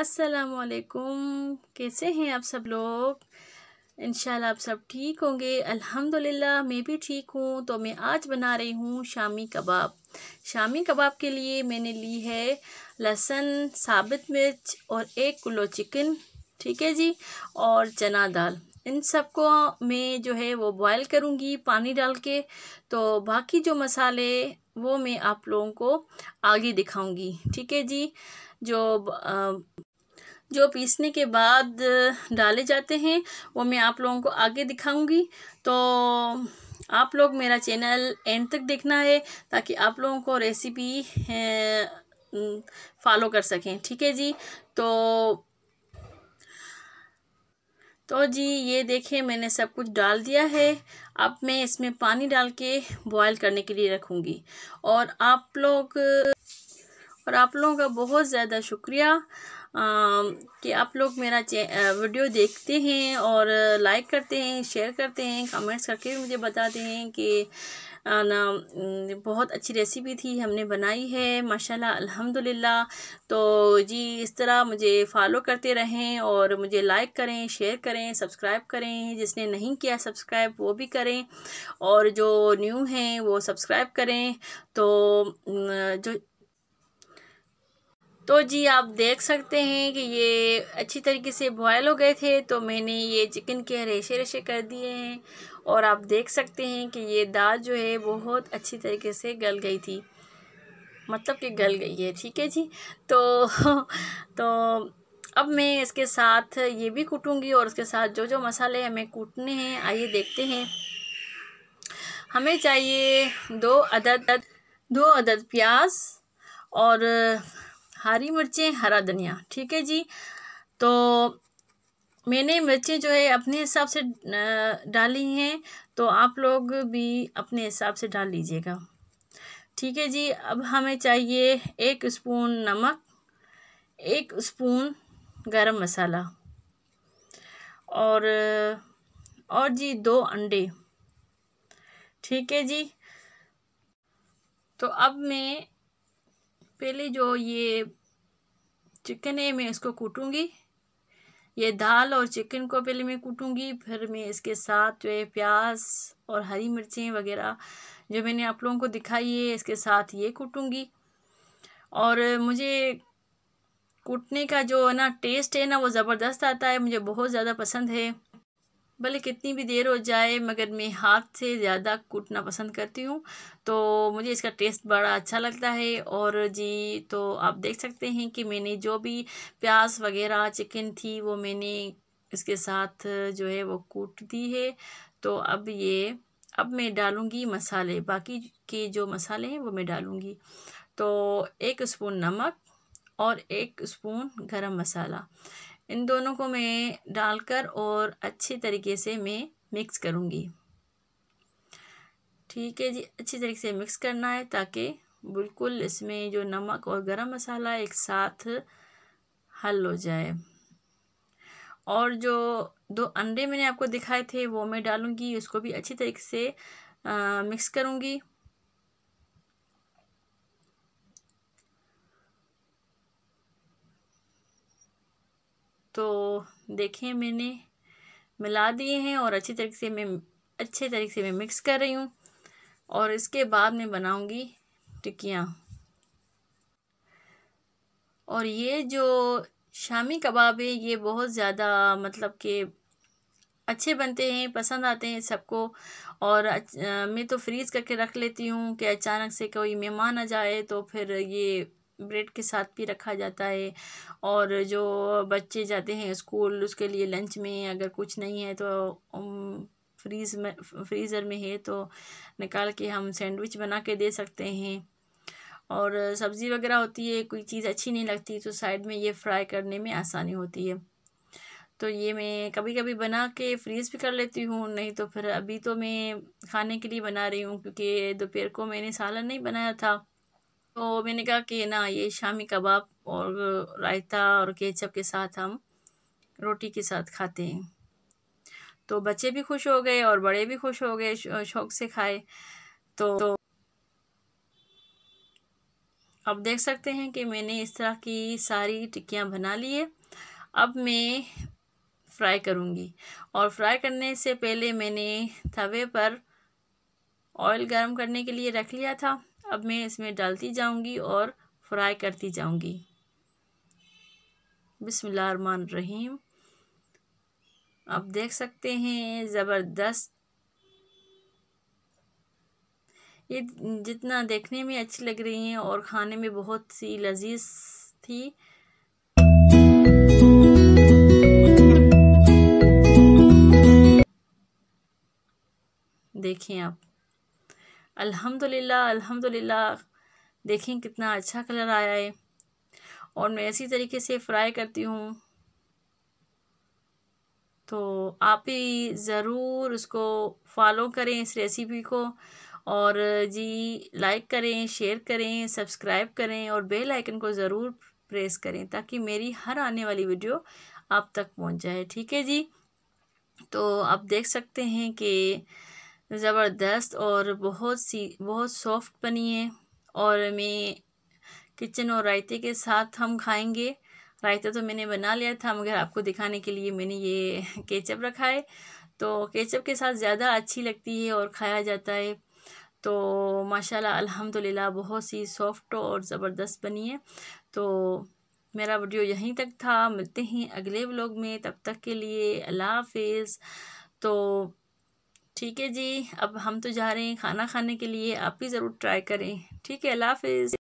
असलकुम कैसे हैं आप सब लोग इनशाला आप सब ठीक होंगे अल्हम्दुलिल्लाह मैं भी ठीक हूँ तो मैं आज बना रही हूँ शामी कबाब शामी कबाब के लिए मैंने ली है लहसुन साबित मिर्च और एक किलो चिकन ठीक है जी और चना दाल इन सबको मैं जो है वो बॉयल करूँगी पानी डाल के तो बाकी जो मसाले वो मैं आप लोगों को आगे दिखाऊँगी ठीक है जी जो जो पीसने के बाद डाले जाते हैं वो मैं आप लोगों को आगे दिखाऊंगी तो आप लोग मेरा चैनल एंड तक देखना है ताकि आप लोगों को रेसिपी फॉलो कर सकें ठीक है जी तो तो जी ये देखें मैंने सब कुछ डाल दिया है अब मैं इसमें पानी डाल के बॉयल करने के लिए रखूँगी और आप लोग और आप लोगों का बहुत ज़्यादा शुक्रिया कि आप लोग मेरा वीडियो देखते हैं और लाइक करते हैं शेयर करते हैं कमेंट्स करके भी मुझे बताते हैं कि ना बहुत अच्छी रेसिपी थी हमने बनाई है माशाल्लाह अल्हम्दुलिल्लाह तो जी इस तरह मुझे फॉलो करते रहें और मुझे लाइक करें शेयर करें सब्सक्राइब करें जिसने नहीं किया सब्सक्राइब वो भी करें और जो न्यू हैं वो सब्सक्राइब करें तो जो तो जी आप देख सकते हैं कि ये अच्छी तरीके से बॉयल हो गए थे तो मैंने ये चिकन के रेशे रेशे कर दिए हैं और आप देख सकते हैं कि ये दाल जो है बहुत अच्छी तरीके से गल गई थी मतलब कि गल गई है ठीक है जी तो तो अब मैं इसके साथ ये भी कूटूँगी और उसके साथ जो जो मसाले हमें कूटने हैं आइए देखते हैं हमें चाहिए दो अदद दो अदद प्याज और हरी मिर्चें हरा धनिया ठीक है जी तो मैंने मिर्चें जो है अपने हिसाब से डाली हैं तो आप लोग भी अपने हिसाब से डाल लीजिएगा ठीक है जी अब हमें चाहिए एक स्पून नमक एक स्पून गरम मसाला और और जी दो अंडे ठीक है जी तो अब मैं पहले जो ये चिकन है मैं इसको कूटूँगी ये दाल और चिकन को पहले मैं कूटूँगी फिर मैं इसके साथ जो है प्याज और हरी मिर्चें वगैरह जो मैंने आप लोगों को दिखाई है इसके साथ ये कूटूँगी और मुझे कूटने का जो ना टेस्ट है ना वो ज़बरदस्त आता है मुझे बहुत ज़्यादा पसंद है भले कितनी भी देर हो जाए मगर मैं हाथ से ज़्यादा कूटना पसंद करती हूँ तो मुझे इसका टेस्ट बड़ा अच्छा लगता है और जी तो आप देख सकते हैं कि मैंने जो भी प्याज वगैरह चिकन थी वो मैंने इसके साथ जो है वो कूट दी है तो अब ये अब मैं डालूँगी मसाले बाकी के जो मसाले हैं वो मैं डालूँगी तो एक स्पून नमक और एक स्पून गरम मसाला इन दोनों को मैं डालकर और अच्छी तरीके से मैं मिक्स करूँगी ठीक है जी अच्छी तरीके से मिक्स करना है ताकि बिल्कुल इसमें जो नमक और गरम मसाला एक साथ हल हो जाए और जो दो अंडे मैंने आपको दिखाए थे वो मैं डालूँगी उसको भी अच्छी तरीके से आ, मिक्स करूँगी देखें मैंने मिला दिए हैं और अच्छी तरीके से मैं अच्छे तरीके से मैं मिक्स कर रही हूँ और इसके बाद मैं बनाऊँगी टिक्कियाँ और ये जो शामी कबाब है ये बहुत ज़्यादा मतलब कि अच्छे बनते हैं पसंद आते हैं सबको और मैं तो फ्रीज़ करके रख लेती हूँ कि अचानक से कोई मेहमान आ जाए तो फिर ये ब्रेड के साथ भी रखा जाता है और जो बच्चे जाते हैं स्कूल उसके लिए लंच में अगर कुछ नहीं है तो फ्रीज में फ्रीज़र में है तो निकाल के हम सैंडविच बना के दे सकते हैं और सब्ज़ी वगैरह होती है कोई चीज़ अच्छी नहीं लगती तो साइड में ये फ्राई करने में आसानी होती है तो ये मैं कभी कभी बना के फ्रीज़ भी कर लेती हूँ नहीं तो फिर अभी तो मैं खाने के लिए बना रही हूँ क्योंकि दोपहर को मैंने सालन नहीं बनाया था तो मैंने कहा कि ना ये शामी कबाब और रायता और केचप के साथ हम रोटी के साथ खाते हैं तो बच्चे भी खुश हो गए और बड़े भी खुश हो गए शौक से खाए तो, तो अब देख सकते हैं कि मैंने इस तरह की सारी टिक्कियाँ बना ली है अब मैं फ्राई करूँगी और फ्राई करने से पहले मैंने तवे पर ऑयल गर्म करने के लिए रख लिया था अब मैं इसमें डालती जाऊंगी और फ्राई करती जाऊंगी बिसमान रहीम आप देख सकते हैं ज़बरदस्त ये जितना देखने में अच्छी लग रही हैं और खाने में बहुत सी लजीज थी देखें आप अल्हम्दुलिल्लाह अल्हम्दुलिल्लाह देखें कितना अच्छा कलर आया है और मैं इसी तरीके से फ्राई करती हूँ तो आप ही ज़रूर उसको फॉलो करें इस रेसिपी को और जी लाइक करें शेयर करें सब्सक्राइब करें और बेल आइकन को ज़रूर प्रेस करें ताकि मेरी हर आने वाली वीडियो आप तक पहुंच जाए ठीक है जी तो आप देख सकते हैं कि ज़बरदस्त और बहुत सी बहुत सॉफ्ट बनी है और मैं किचन और रायते के साथ हम खाएंगे रायता तो मैंने बना लिया था मगर आपको दिखाने के लिए मैंने ये केचप रखा है तो केचप के साथ ज़्यादा अच्छी लगती है और खाया जाता है तो माशाल्लाह अल्हम्दुलिल्लाह बहुत सी सॉफ्ट और ज़बरदस्त बनी है तो मेरा वीडियो यहीं तक था मिलते हैं अगले व्लॉग में तब तक के लिए अल्लाह हाफिज़ तो ठीक है जी अब हम तो जा रहे हैं खाना खाने के लिए आप भी ज़रूर ट्राई करें ठीक है अल्लाह हाफिज़